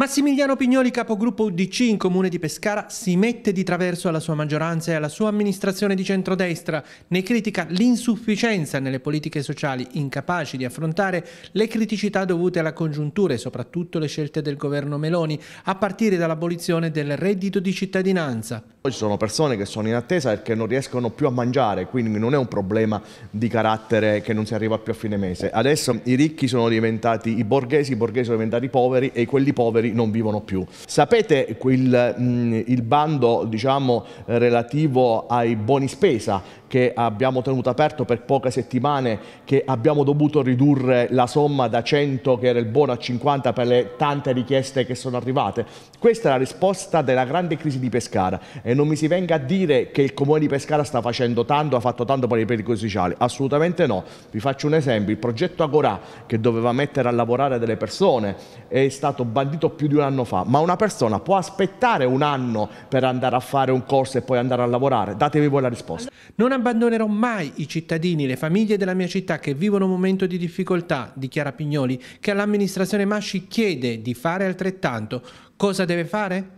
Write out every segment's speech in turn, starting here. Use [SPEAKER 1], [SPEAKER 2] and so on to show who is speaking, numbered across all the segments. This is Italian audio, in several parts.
[SPEAKER 1] Massimiliano Pignoli, capogruppo UDC in comune di Pescara, si mette di traverso alla sua maggioranza e alla sua amministrazione di centrodestra, ne critica l'insufficienza nelle politiche sociali, incapaci di affrontare le criticità dovute alla congiuntura e soprattutto le scelte del governo Meloni, a partire dall'abolizione del reddito di cittadinanza.
[SPEAKER 2] Ci sono persone che sono in attesa perché non riescono più a mangiare, quindi non è un problema di carattere che non si arriva più a fine mese. Adesso i ricchi sono diventati i borghesi, i borghesi sono diventati poveri e quelli poveri non vivono più. Sapete il, mm, il bando diciamo, relativo ai buoni spesa che abbiamo tenuto aperto per poche settimane, che abbiamo dovuto ridurre la somma da 100 che era il buono a 50 per le tante richieste che sono arrivate? Questa è la risposta della grande crisi di Pescara e non mi si venga a dire che il comune di Pescara sta facendo tanto, ha fatto tanto per i pericoli sociali, assolutamente no. Vi faccio un esempio, il progetto Agorà che doveva mettere a lavorare delle persone è stato bandito più di un anno fa, ma una persona può aspettare un anno per andare a fare un corso e poi andare
[SPEAKER 1] a lavorare? Datevi voi la risposta. Non abbandonerò mai i cittadini, le famiglie della mia città che vivono un momento di difficoltà, dichiara Pignoli, che all'amministrazione Masci chiede di fare altrettanto. Cosa deve fare?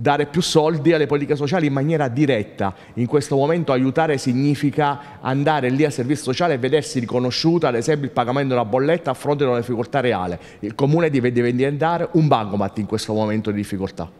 [SPEAKER 1] dare più soldi alle politiche sociali in maniera diretta.
[SPEAKER 2] In questo momento aiutare significa andare lì al servizio sociale e vedersi riconosciuta, ad esempio, il pagamento della bolletta a fronte di una difficoltà reale. Il comune deve diventare un bancomat in questo momento di difficoltà.